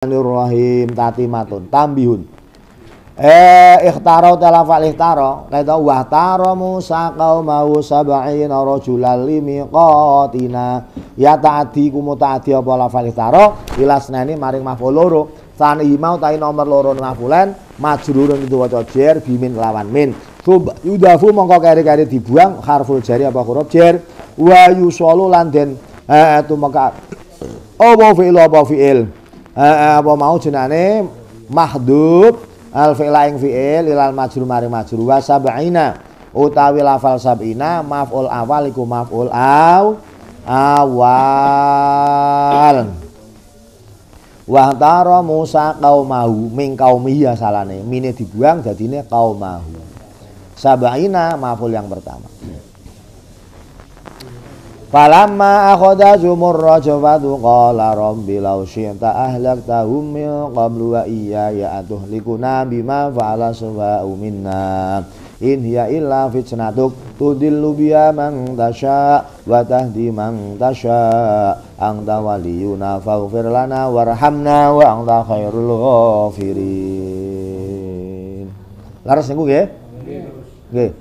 Bismillahirrahmanirrahim matun tambihun eh ikhtaro telah fal ikhtaro kata wahtaro Musa kau mau sabain rojulan limi kotina ya taati kumu taati apa la fal ikhtaro ilasna ini maring maful loro san imau tai nomor loro mafulan majururun itu wajah jer bimin lawan min sub yudafu mongko kari-kari dibuang harful jari apa huruf jer wa yusolu eh itu maka apa fi'il Eh, eh, apa mau jenane mahdub al fi'la ing fi'il ilal majrur mari majrur wa sab'ina utawi lafal sab'ina maf'ul awal iku maf'ul aw awal wa taro Musa qaumahu min qaumi ya salane mine dibuang kau qaumahu sab'ina maf'ul yang pertama Falamma akhadha zumurrajfatu qala rabbi law syi'ta ahlaktahum min qablu wa iyaya atuhlikuna bima fa'ala sawa'u minna in hiya illa fitnatuk tudillu biya man tasha wa tahdi man tasha anta waliyuna faghfir lana warhamna wa anta khairul ghafirin laras niku nggih nggih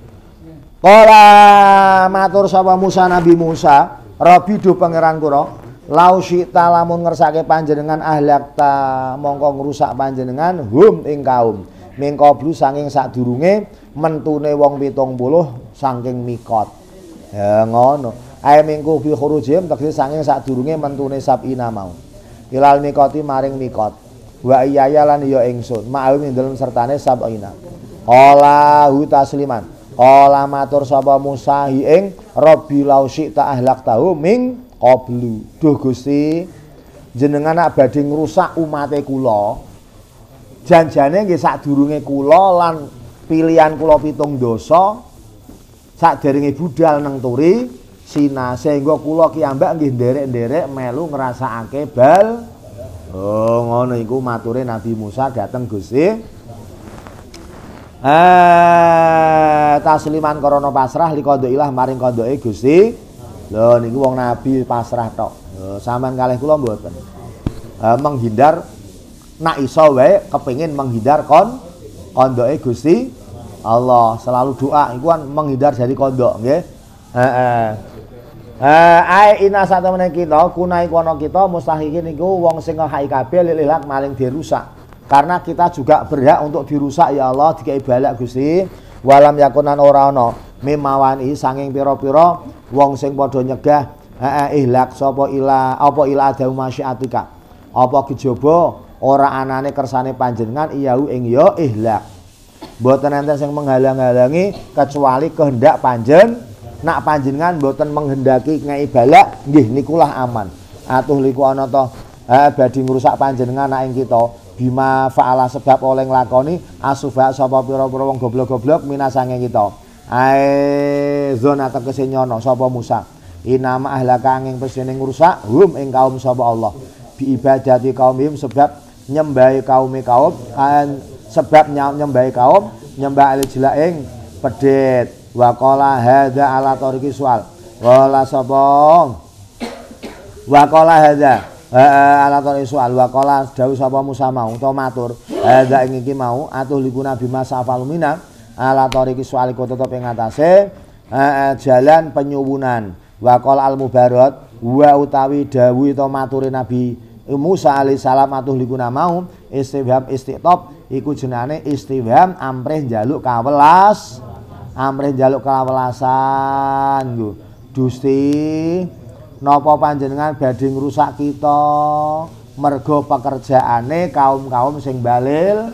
Kala matur sapa Musa Nabi Musa, Rabi do pangeran kula, lausita lamun ngersake panjenengan ahlak ta mongko ngrusak panjenengan hum ing kaum. Mingkoblu saking sadurunge mentune wong 70 saking mikot. Ya ngono. Ae mingku bi khurujim tegese saking sadurunge mentune sabina mau. Ilal mikoti maring mikot. Wa iyaya lan ya ingsun, ma'awim ing dalem sertane sabina. Qala hu tasliman. Kala matur sapa Musa ing Rabbi lausik ta ahlak tahu ming qablu. Duh Gusti, jenengan nak badhe ngrusak umate kula. Janjane nggih sadurunge kula lan pilihan kula pitung dosa sadheringe budal nang turi sina sehingga kula ki ambak nggih nderek-nderek melu ngrasakake bal. Oh, ngono iku mature Nabi Musa dateng Gusti. Eh tasliman korono pasrah ilah maring qadae Gusti. Lho niku wong nabi pasrah tok. kalah kalih kula mboten. Eh, menghindar nak iso wae kepengin menghindar kon kondoke Gusti Allah selalu doa iku kan menghindar dari kondok nggih. Heeh. Eh, eh. eh Ai ina satemene kita kunai kono kita mustahikin niku wong sing ngahai kabeh lililak maling dirusak karena kita juga berhak untuk dirusak ya Allah dikai balak Gusti walam yakunan ora ana mimawani sanging pira-pira wong sing padha nyegah eh ihlak sapa ila apa ila adau masyiatika apa kejaba ora anane kersane panjenengan iyahu ing ya ihlak mboten enten yang menghalang-halangi kecuali kehendak panjen nak panjenengan mboten menghendaki ngai balak nggih nikulah aman atuh liku anoto, to eh, badi ngrusak panjenengan nak ing kita bima faala sebab oleh nglakoni asufa sapa pira-pira wong goblok-goblok minasange kita ae zona tegese nyono sapa Musa inama ahlaka angin pesene ngrusak hum ing kaum sapa Allah bi ibadati kaumim sebab nyembahi kaum kaum an sebab nyembahi kaum nyembah jila ing pedet wa qala hadza ala tariqi sual wala sapa wa qala hadza Eh, eh, ala tole soal wa qala dawuh sapa Musa mau to matur hadza eh, ing iki mau atuh liku nabi Musa falumina ala soal kota tetep ing atase jalan penyuwunan wa qala al wa utawi dawuh to mature nabi Musa Alisalam atuh likuna mau istibham istiqtob iku jenane istibham amrih njaluk kawelas amrih njaluk kawelasan Gusti Nopo panjenengan badhe ngrusak kita mergo pekerjaane kaum-kaum sing balil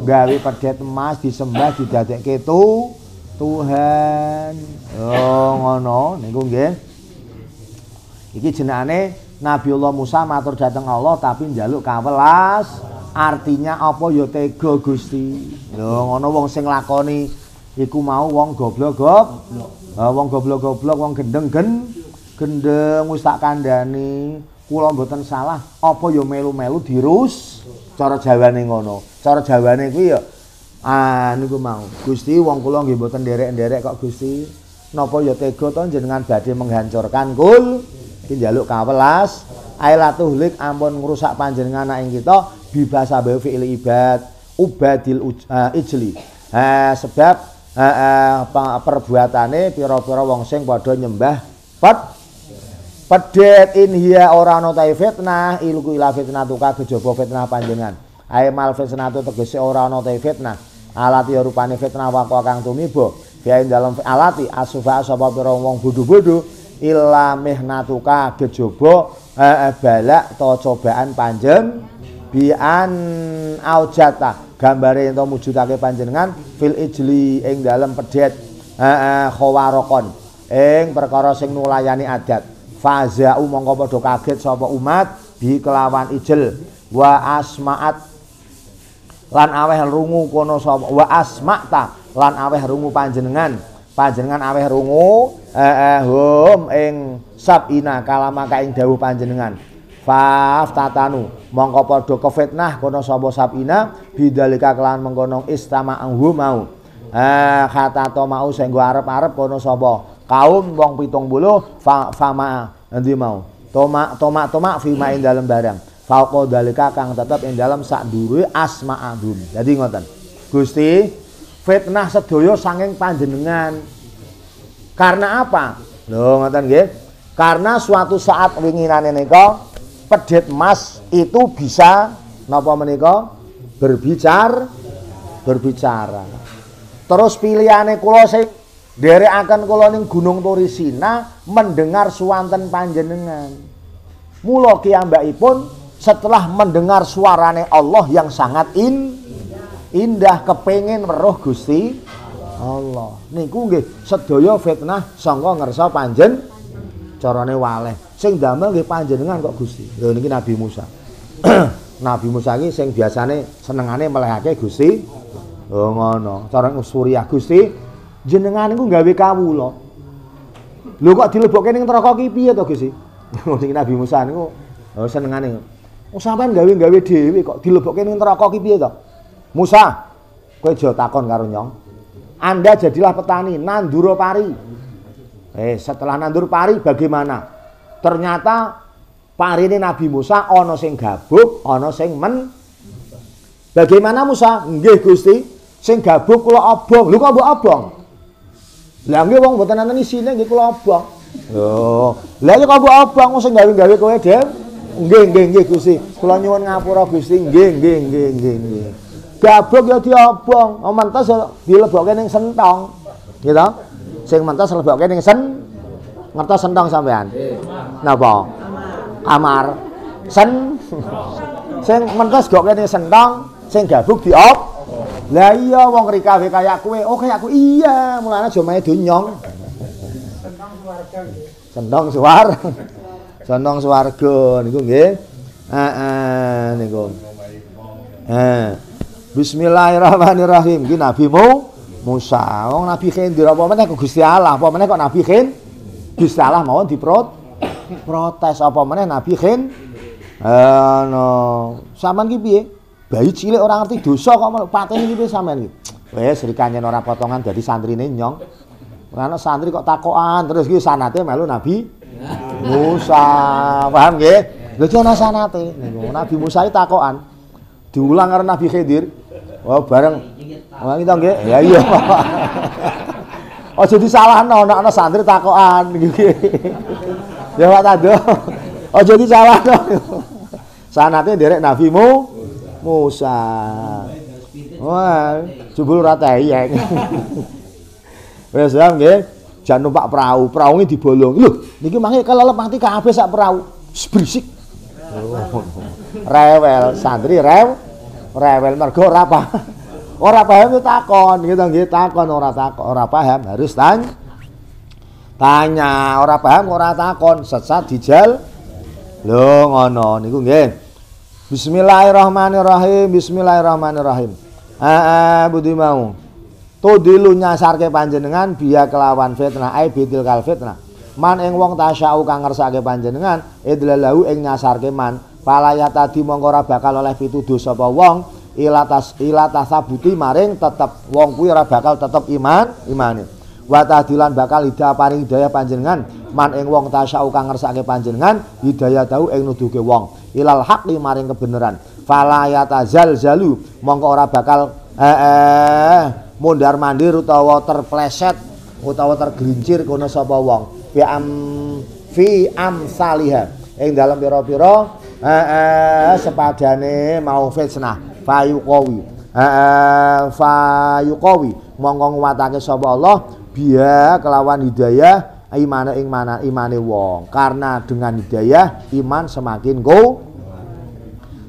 gawe pedet emas disembah didadekke tu Tuhan. Oh ngono niku nggih. Iki jenenge Nabiullah Musa matur dhateng Allah tapi njaluk kawelas. Artinya apa ya tega Gusti. Lho ngono wong sing lakoni iku mau wong goblok-goblok. Uh, wong goblok-goblok, wong gendeng gendeng gendeng wis tak kandhani kula mboten salah apa ya melu-melu dirus cara jawane ngono cara jawane kuwi ya ah, niku mau Gusti wong kula nggih mboten nderek-nderek kok Gusti napa ya tega to jenengan badhe menghancurkan kul iki njaluk kawelas ailatuhlik ampun ngrusak panjenengan ing kita bibasa bae fi'il ibad ubadil eh, ijli ha eh, sebab Uh, perbuatane pira-pira wong sing padha nyembah pat Pedet in hiya ora ana ta fitnah ilku ila fitnah tuka kejaba fitnah panjenengan. Ae mal fitnatu tegese ora ana ta fitnah. Alati ya rupane fitnah waqo kang tumiba. Fiha dalam alati asufa sapa pira wong bodho-bodho illa mihnatuka kejaba eh, eh, balak ta cobaan panjen bian aujata gambare ento mujudake panjenengan fil ijli ing dalam pedet eh, eh, khawarokon ing perkara sing nulayani adat faza'u mongko padha kaget sapa umat bi kelawan ijel wa asma'at lan aweh rungu kono sapa wa asma'ta lan aweh rungu panjenengan panjenengan aweh rungu eh, eh hum ing sabina kalama kaing dawuh panjenengan Faf tatanu mongko padha kefitnah kono sapa sabina bidalika kelan mengkono istama anghu mau. Eh kata to mau sing arep-arep kono sapa kaum wong fa, fama nanti mau toma toma toma fima ing dalam barang fauqa dalika kang tetep ing dalam sak dure asma agum jadi ngoten Gusti fitnah sedoyo saking panjenengan karena apa Lo ngoten nggih karena suatu saat winginane nika pedet mas itu bisa napa menika berbicara berbicara terus pilihane kula sing dari akan ning Gunung Torisina mendengar suanten panjenengan. Mula kiyambakipun setelah mendengar suarane Allah yang sangat in, indah kepengen meroh Gusti Allah. nih nggih Sedoyo fitnah sangka ngersa panjen corone wale, Sing damel nggih panjenengan kok Gusti. Lho niki Nabi Musa. Nabi Musa iki sing biasane senengane melehake Gusti. Oh ngono. Cara ngusuri Gusti jenengan iku gawe loh Lho kok dilebokke ning terokok ki ya to, gisi? ngomongin Nabi Musa niku oh, senengane. Oh sampean gawe-gawe dewi kok dilebokke ning terokok ki ya to? Musa, kowe aja takon karo Anda jadilah petani, nanduro pari. Eh, setelah nandur pari bagaimana? Ternyata pari ini Nabi Musa ono sing gabuk, ono sing men. Bagaimana Musa? Nggih Gusti, sing gabuk kula obong. lu kok obong? Lah nggih wong mboten nonton isine nggih kula obong. Lho, lha ya nek kok obong sing gawe-gawe kowe, Dem. Nggih, nggih, nggih Gusti. Kula nyuwun ngapura Gusti. Nggih, nggih, nggih, nggih, nggih. Gabuk ya diobong, oh, mentas ya dilebokke ning sentong. Gitu. Sing mentas lebokke ning sen ngertos sentong sampean. Napa? Amar. Sen. Sing mantas gokke ning sentong, sing gabuk diob lah iya wong rikawe kayak kue, Oh kayak aku. Iya, mulane cuma itu nyong Sendong suar Sendong suar Sendong swarga gue, nggih. nih niku. Heeh. Bismillahirrahmanirrahim. Ki Nabi mu Musa. Wong Nabi Khidir apa meneh kok Gusti Allah, apa meneh kok Nabi Khidir? Gusti Allah mawon diprot protes apa meneh Nabi Khidir. Eh no. Saman ki piye? bayi cilik orang ngerti dosa kok pateni iki sampean iki. Wes rikanyen orang potongan santri santrine nyong. Ora santri kok takoan terus gitu sanate melu Nabi Musa. Paham gak? Lha iki ana sanate. Nabi Musa itu takokan. Diulang orang Nabi Khidir. Oh bareng Orang oh, itu nggih. Ya iya. salah disalahno nek ana santri takokan nggih. Ya Pak jadi salah dong. Sanate nderek Nabi Musa. Musa. Wah, jebul rata ya. Wes ya nggih, jan numpak perahu, ini dibolong. Lho, niki mangke kelelep mati kabeh sak perahu. Berisik. rewel, santri rew, rewel mergo ora apa. Ora paham ya takon, gitu nggih takon ora takon, ora paham harus tanya. Tanya, ora paham ora takon, sesat dijal. Lho ngono niku nggih. Bismillahirrahmanirrahim. Bismillahirrahmanirrahim. Ah, budi mau. dilunya sarge panjenengan biya kelawan fitnah ai bidil kal fitnah. Man ing wong tasyau kang ngersake panjenengan idlalahu ing nyasarke man. Palaya tadi mongko ora bakal oleh pituduh sapa wong ilatas ilatasabuti maring tetep wong kuwi ora bakal tetep iman imane. Wa tadilan bakal hidayah paring hidayah panjenengan man ing wong tasyau kang ngersake panjenengan hidayah tau ing nuduhke wong ilal haqi maring kebenaran fala zalu, mongko ora bakal eh, eh mundar mandir utawa terpleset utawa tergelincir kono sapa wong fi am fi am saliha ing dalam pira-pira eh, eh, sepadane mau fitnah fayuqawi eh, eh, fayuqawi mongko nguwatake sapa Allah biya kelawan hidayah Iman ing mana imane wong. Karena dengan hidayah iman semakin go.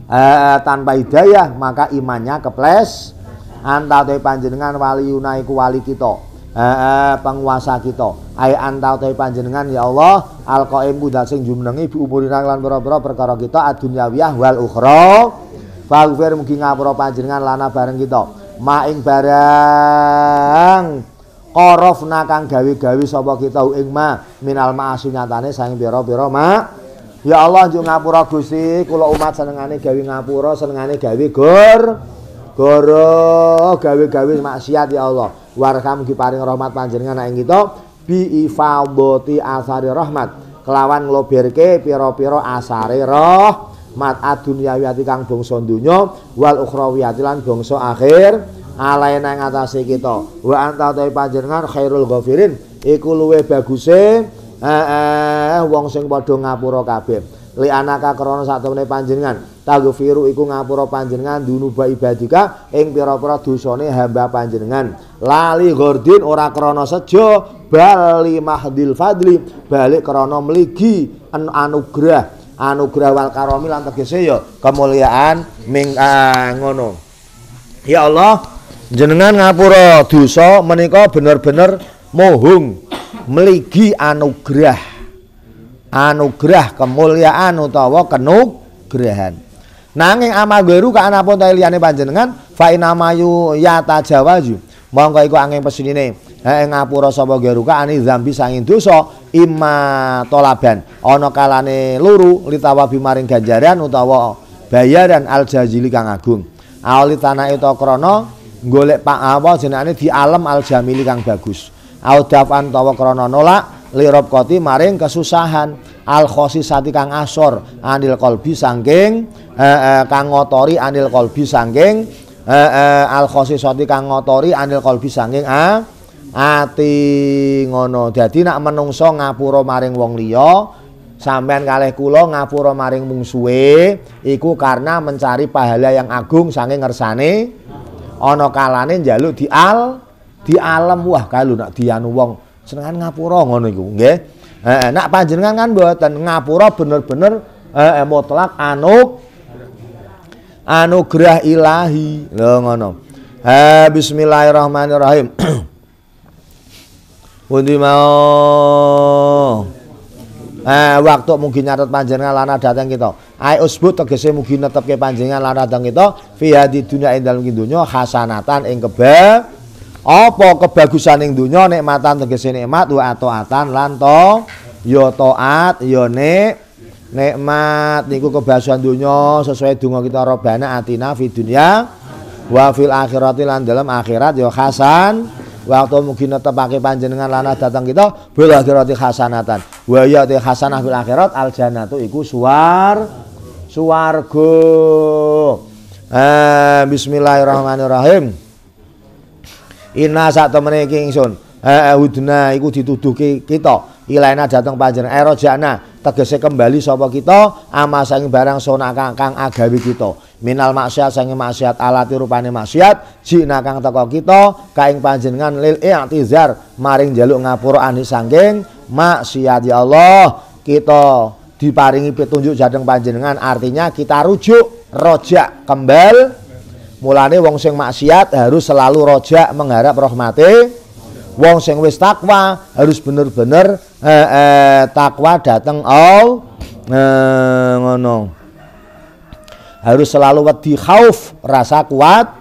Eh, eh tanpa hidayah maka imannya keples. Anta te panjenengan wali yunai ku wali kita. Eh, eh penguasa kita. Ai anta te panjenengan ya Allah alqaim kuda sing jumenengi bi umurina lan boro-boro perkara kita adunyawiyah wal ukhra. Faghfir mugi ngapura panjenengan lana bareng kita. Maing barang Orof kang gawe-gawe sapa kita ing ma minal ma'asi nyatane saing pira-pira ma. Ya Allah njuk ngapura Gusti, kula umat senengane gawe ngapura, senengane gawe gor. Goro gawe-gawe maksiat ya Allah. Warham ki paring rahmat panjenengan nek kita bi ifaboti asari rahmat. Kelawan ngloberke pira-pira asare rahmat aduniawi ati kang bangsa donya wal ukhrawi ati lan bangsa -akhir. Alain ing atase kita wa anta tawi panjenengan khairul ghafirin iku luwe baguse eh, eh wong sing padha ngapura kabeh li anaka krana satemene panjenengan tagfiru iku ngapura panjenengan dunuba ibadika ing pira-pira dosane hamba panjenengan lali gordin ora krana sejo bali mahdil fadli balik krana meligi an anugrah anugrah wal karomi lan tegese ya kemuliaan ming uh, ngono ya Allah jenengan ngapura dosa menika bener-bener mohung meligi anugerah anugerah kemuliaan utawa kenugrahan nanging amagweru kaanapun ta liyane panjenengan fa inamayu yata jawaju monggo iku angin pesinine hee ngapura sapa geruka ani zambi sanging dosa imma tolaban ana kalane luru litawa bimaring ganjaran utawa bayaran al jazili kang agung tanah itu krono golek Pak Awa jenenge di alam al jamili kang bagus. Audafan tawa krana nolak lirob koti maring kesusahan al khosisati kang asor anil kolbi sangking eh, eh, kang ngotori anil kolbi sangking eh, eh, al khosisati kang ngotori anil kolbi sangking Ah, ati ngono Jadi nak menungso ngapuro maring wong liya sampean kalih kula ngapura maring mungsuhe iku karena mencari pahala yang agung sange ngersane ana kalane njaluk di al di alam wah kalu nak dianu wong senengan ngapura ngono iku nggih eh, nak panjenengan kan mboten ngapura bener-bener eh, mutlak anuk anugerah ilahi lho ngono ha bismillahirrahmanirrahim Wundi mau. Eh, waktu mungkin nyatet panjenengan lan datang kita ai usbut tegese mugi netepke panjenengan lan radang kita via di dunia ing dalem dunya hasanatan ing keba apa kebagusan ing dunya nikmatan tegese nikmat wa atan lanto to ya taat ya nik nikmat niku kebagusan dunya sesuai donga kita robana atina fi dunya wa fil akhirati lan dalam akhirat ya hasan waktu mungkin netepake panjenengan lana datang kita bil akhirat hasanatan wa ya hasanah fil akhirat al jannatu iku suar suwargo eh, bismillahirrahmanirrahim inna saat temennya kingsun eh, eh, hudna iku ki, kita ilaina datang eh erojana tegese kembali sapa kita ama saking barang sona kang kang agawi kita minal maksiat sange maksiat alati rupane maksiat jina kang teko kita kaing panjenengan lil i'tizar maring jaluk ngapura anis sangking maksiat ya Allah kita diparingi petunjuk jadeng panjenengan artinya kita rujuk rojak kembali mulane wong sing maksiat harus selalu rojak mengharap rahmate wong sing wis takwa harus bener-bener eh, eh, takwa dateng all eh, ngono harus selalu wedi khauf rasa kuat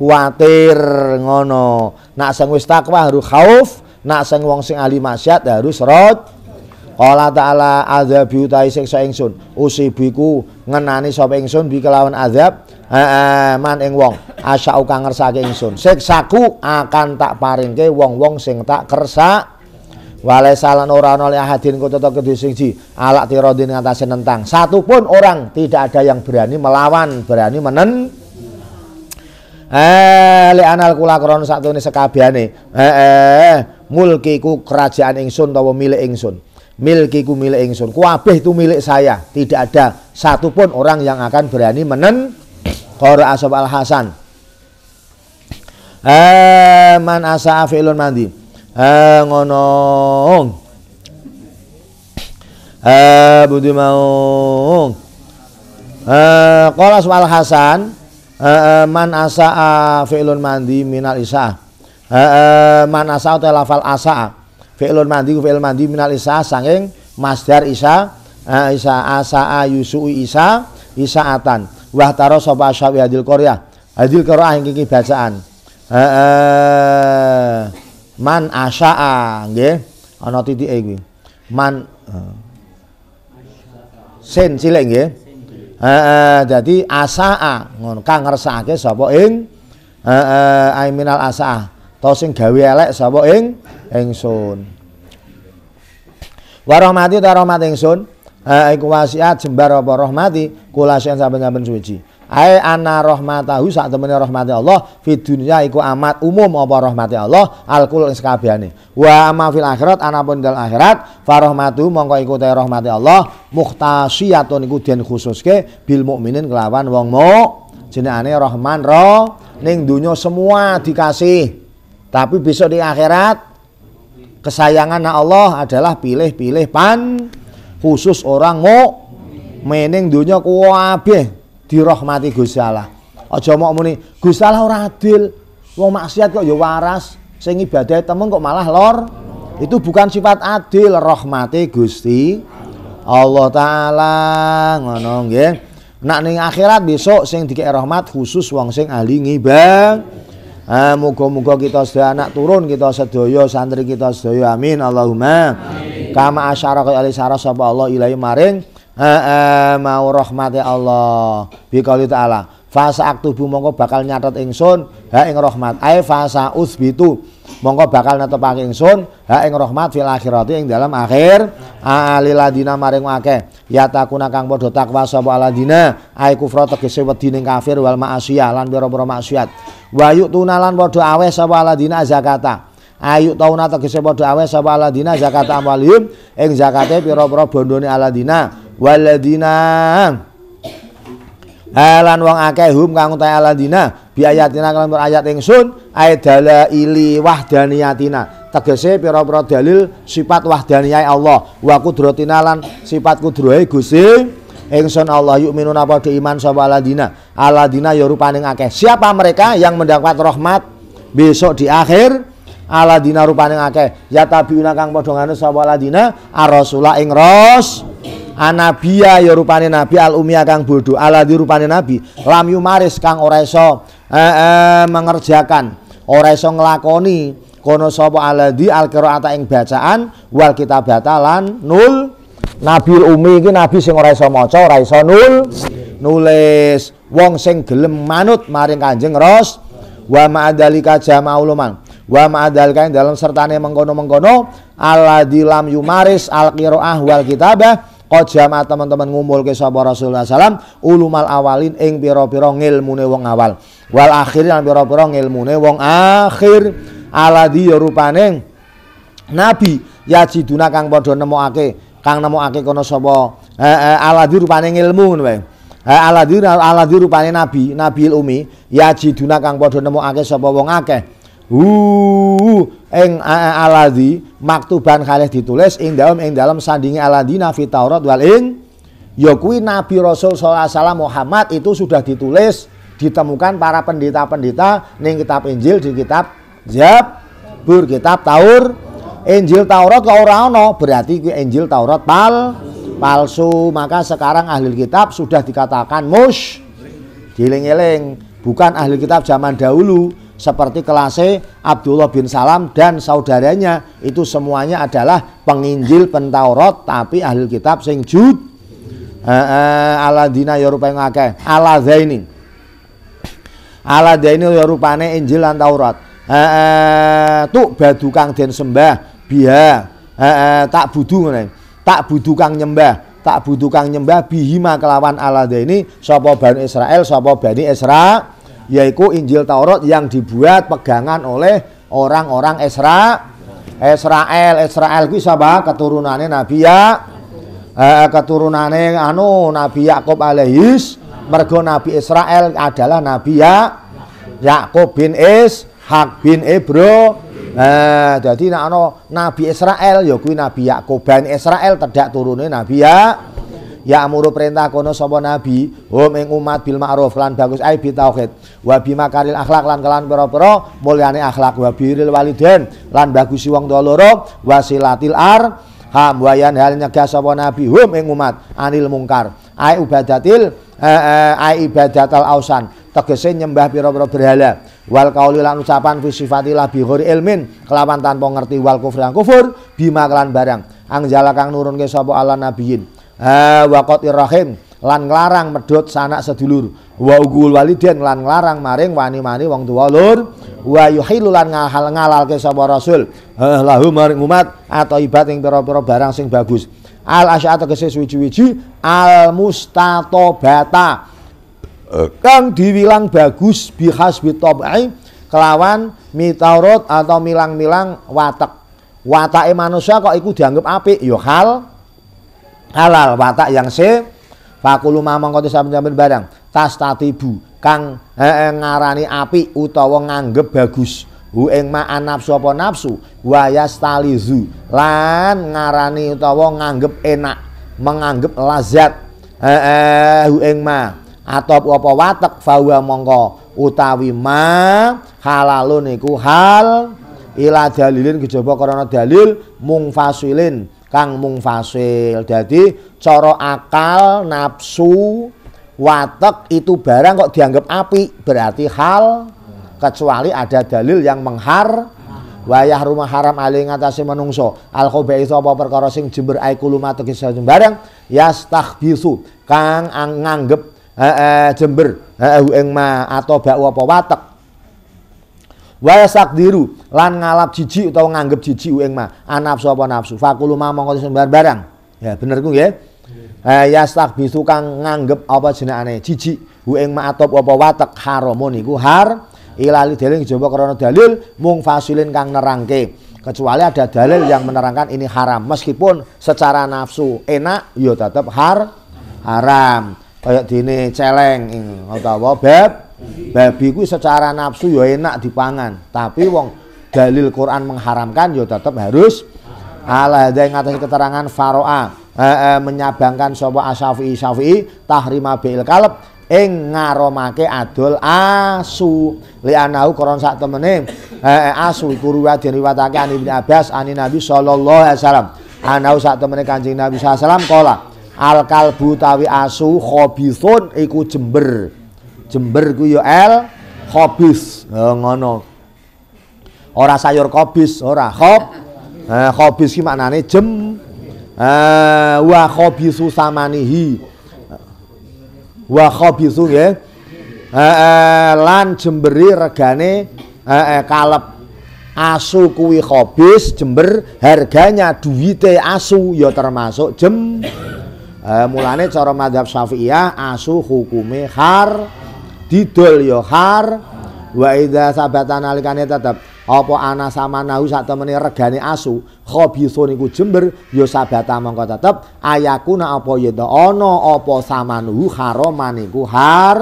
kuatir ngono nak sing wis takwa harus khauf nak sing wong sing ahli maksiat harus rojak Qala ta'ala azabi utai siksa ingsun usibiku ngenani sapa ingsun bi kelawan azab man ing wong asyau kang ngersake ingsun siksaku akan tak paringke wong-wong sing tak kersak wale salan ora ana li ahadin kota kedhe sing ji alak tirodin ngatasi nentang Satupun orang tidak ada yang berani melawan berani menen eh li anal kula satu ini sekabiane eh mulkiku kerajaan ingsun utawa milik ingsun milkiku milik ingsun kuabeh itu milik saya tidak ada satupun orang yang akan berani menen qara asab al hasan eh man asa fi'lun mandi eh ngono eh budi mau eh qara asab al hasan eh man asa fi'lun mandi minal isa eh, eh man asa ta lafal asa fi'lun mandi ku mandi minal isa sanging masdar isa uh, isa asa ayusu isa isaatan wah taro sapa asyawi hadil korea hadil korea yang kiki bacaan uh, uh, man asya'a nggih ana titik kuwi man uh, sen cilik nggih heeh dadi asaa ngono kang ngersake sapa ing heeh aiminal asaa Toseng sing gawe elek sapa ing ingsun wa rahmati ta rahmat ingsun eh, iku wasiat jembar apa rahmati kula sing saben-saben suci ai ana rahmatahu sak temene rahmati Allah fi dunya iku amat umum apa rahmati Allah alkul ing sakabehane. Wa ma fil akhirat ana pun dal akhirat fa rahmatu mongko iku te rahmati Allah mukhtasiyatun iku den khususke bil mukminin kelawan wong mu jenengane Rahman Ra ning dunya semua dikasih. Tapi besok di akhirat kesayangan Allah adalah pilih-pilih pan khusus orang mau mening dunia kuwabe dirahmati Gusti Allah. Aja mok muni Gusti Allah ora adil. Wong maksiat kok ya waras, sing ibadah temen kok malah lor. Itu bukan sifat adil rahmati Gusti Allah taala ngono ya Nak ning akhirat besok sing dikek rahmat khusus wong sing ahli ngibang Eh, Muga-muga kita sedaya anak turun kita sedaya santri kita sedaya amin Allahumma amin. kama asyara kaya alisara sapa Allah ilahi maring eh, eh, mau rahmati Allah bikauli ta'ala fasa aktubu mongko bakal nyatet ingsun ha ing rahmat Ay fasa usbitu mongko bakal nato netepake ingsun ha ing rahmat fil akhirati ing dalam akhir aliladina maring akeh ya takuna kang padha takwa sapa aladina ai kufra tegese wedi ning kafir wal ma'asiyah lan pira-pira maksiat wayu tunalan padha aweh sapa aladina zakata ayu tauna tegese padha aweh sapa aladina zakata amwalihim ing zakate pira-pira bondone aladina waladina Alan wong akeh hum kang utahe aladina biayatina kelan ayat ingsun aidala ili wahdaniyatina tegese pira-pira dalil sifat wahdaniyah Allah wa qudratina lan sifat kudrahe Gusti ingsun Allah yuk minuna padha iman sapa aladina aladina ya rupane akeh siapa mereka yang mendapat rahmat besok di akhir aladina rupane akeh ya tabiuna kang padha nganu sapa aladina ar-rasula ing ros anabiya ya rupane nabi al umia kang bodho aladi rupane nabi lam yumaris kang ora iso eh, eh, mengerjakan ora iso nglakoni kono sapa aladi alqiraata ing bacaan wal kitabata nul Nabi Umi iki nabi sing ora iso maca, ora iso nul nulis. Wong sing gelem manut maring Kanjeng Ros wa ma'adalika uluman Wa ma'adalika ing dalam sertane mengkono-mengkono alladzi lam yumaris alqiraah wal kitabah Qad jamaah teman-teman ngumpul ke sapa Rasulullah sallam ulumal awalin ing pira-pira ngilmune wong awal. Wal akhir lan pira-pira ngilmune wong akhir aladi ya rupane nabi yajiduna kang padha nemokake kang nemokake kono sapa eh, eh, aladi rupane ngilmu ngono wae. Eh, aladi rupane nabi, nabil umi yajiduna kang padha nemokake sapa wong akeh hu ing alladzi maktuban kalih ditulis ing dalam ing dalam sandingi aladina fi Taurat wal ing ya Nabi Rasul sallallahu Muhammad itu sudah ditulis ditemukan para pendeta-pendeta neng kitab Injil di kitab bur kitab Taur Injil Taurat kok ora berarti Injil Taurat pal palsu maka sekarang ahli kitab sudah dikatakan mush, jeling giling bukan ahli kitab zaman dahulu seperti kelas Abdullah bin Salam dan saudaranya itu semuanya adalah penginjil pentaurat tapi ahli kitab sing jud uh, uh, ala dina ya yang akeh ala zaini ala zaini ya rupane injil dan taurat eh, eh, tu badu kang den sembah biha eh, eh, tak budu ngene tak budu kang nyembah tak butuh kang nyembah bihima kelawan ala zaini sapa Bani Israel sapa Bani Israel yaitu Injil Taurat yang dibuat pegangan oleh orang-orang Esra Israel Israel bisa bah keturunannya Nabi ya eh, keturunannya anu Nabi Yakub alaihis mergo Nabi Israel adalah Nabi ya Yakub bin Is Hak bin Ebro, eh, jadi nah, anu, Nabi Israel yaitu Nabi Yakub bin Israel tidak turunnya Nabi ya ya amuru perintah kono sapa nabi hum oh, ing umat bil ma'ruf lan bagus ai bi tauhid wa bi makaril akhlak lan kelan pira-pira mulyane akhlak wa biril waliden lan bagus wong tua loro wasilatil ar ham wayan hal nyegah sapa nabi hum oh, ing umat anil mungkar ai ubadatil eh, eh, ai ibadatal ausan tegese nyembah pira-pira berhala wal kauli lan ucapan fi sifatilah bi ilmin kelawan tanpa ngerti wal kufri kufur bima kelan barang angjala kang nurunke sapa ala nabiyin ha wa rahim lan nglarang medhot sanak sedulur wa ugul walidain lan nglarang maring wani-wani wong tuwa lur wa yuhilu lan ngalal ngalalke sapa rasul lahu maring umat atau ibat ing pira-pira barang sing bagus al asyata kese suci-suci al mustatobata kang diwilang bagus bihas bitobai kelawan mitarot atau milang-milang watak watake manusia kok iku dianggap apik Yo ya, hal halal watak yang se fakulu mamang kote saben-saben barang tas tatibu kang eh, eh, ngarani api utawa nganggep bagus hu ing ma'an nafsu apa nafsu stali zu lan ngarani utawa nganggep enak menganggep lazat eh, eh hu ing ma atau apa watak fawa mongko utawi ma halalun iku hal ila dalilin kejaba karena dalil mung fasilin kang mung fasil. Jadi coro akal, nafsu, watak itu barang kok dianggap api berarti hal kecuali ada dalil yang menghar wayah rumah haram ali ngatasi menungso al itu apa perkara sing jember aiku lumatekis barang yastahbisu kang nganggep eh, eh, jember eh, eh ma atau bakwa apa watak sakdiru lan ngalap jiji utawa nganggep jiji ueng ma anaf ah, suapa nafsu fakulu ma mongko sembar barang ya bener ku nggih eh yastak bisu kang nganggep apa jenengane jijik jiji ueng ma atop apa watek haramun iku har ilali dalil jumpa karena dalil mung fasilin kang nerangke kecuali ada dalil yang menerangkan ini haram meskipun secara nafsu enak yo ya tetap har haram kayak dini celeng utawa bab babi ku secara nafsu yo ya enak dipangan tapi wong dalil Quran mengharamkan yo ya tetap harus ala ada yang atas keterangan faroa eh, eh, menyabangkan sapa asyafi'i syafi'i tahrima bil kalb, ing ngaromake adol asu anahu koron sak temene e, asu iku riwayat diriwatake an Ibnu Abbas ani Nabi sallallahu alaihi wasallam anau sak temene Kanjeng Nabi sallallahu alaihi wasallam kala al kalbu tawi asu khabithun iku jember jember ku ya el khabis ngono Ora sayur kobis, ora khob. Eh, kobis ki maknane jem. Eh, wa khobisu samanihi. Wa khobisu nggih. Eh, eh, lan jemberi regane eh, eh, kalep asu kuwi khobis jember harganya duwite asu ya termasuk jem eh, mulane cara madhab syafi'iyah asu hukume har didol ya har wa idza sabatan nalikane tetap apa ana sama nahu sak temene regane asu khabithun iku jember ya sabata mongko tetep ayakuna apa ono ya ana apa samanuhu haraman iku har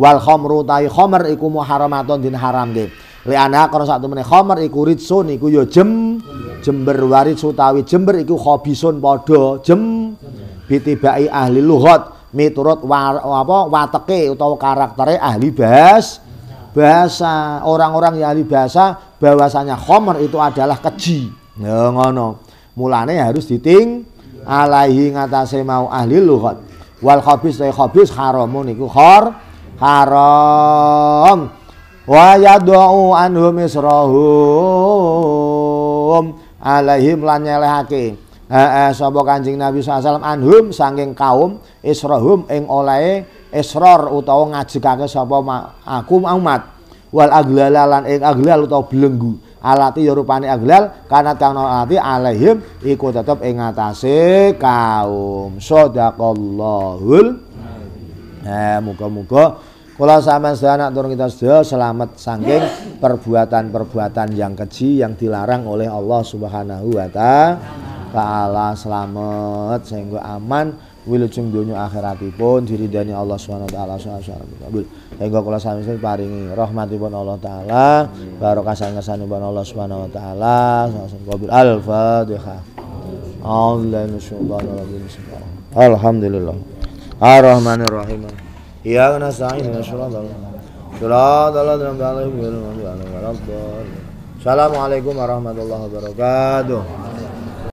wal khamru tai khamr iku muharamatun din haramke li ana karena sak temene khamr iku ritsun iku ya jem jember waris utawi jember iku khabisun padha jem bitibai ahli lughat miturut wa, apa wateke utawa karaktere ahli bas bahasa orang-orang yang ahli bahasa bahwasanya khomer itu adalah keji. Ya ngono. Mulane harus diting alaihi ngatasé mau ahli lughat. Wal khabis ta eh, khabis haramun iku khor haram. Wa yad'u anhum isrohum alaihim lan nyelehake. Eh, sapa Kanjeng Nabi saw anhum saking kaum isrohum ing oleh esror utawa ngajekake sapa aku umat wal aglal lan ing aglal utawa belenggu alati ya rupane aglal kana kang alati alaihim iku tetep ing atase kaum sadaqallahul eh muga-muga kula sampean sedaya turun kita sedaya selamat saking perbuatan-perbuatan yang keji yang dilarang oleh Allah Subhanahu wa taala selamat sehingga aman wilujeng donya akhiratipun diridani Allah Subhanahu wa taala wa Engko kula sami paringi rahmatipun Allah taala, barokah sangesanipun Allah Subhanahu wa taala. Al-Fatihah. Alhamdulillah. Ar-Rahmanir-Rahim. Iyyaka nasta'in wa Assalamualaikum warahmatullahi wabarakatuh.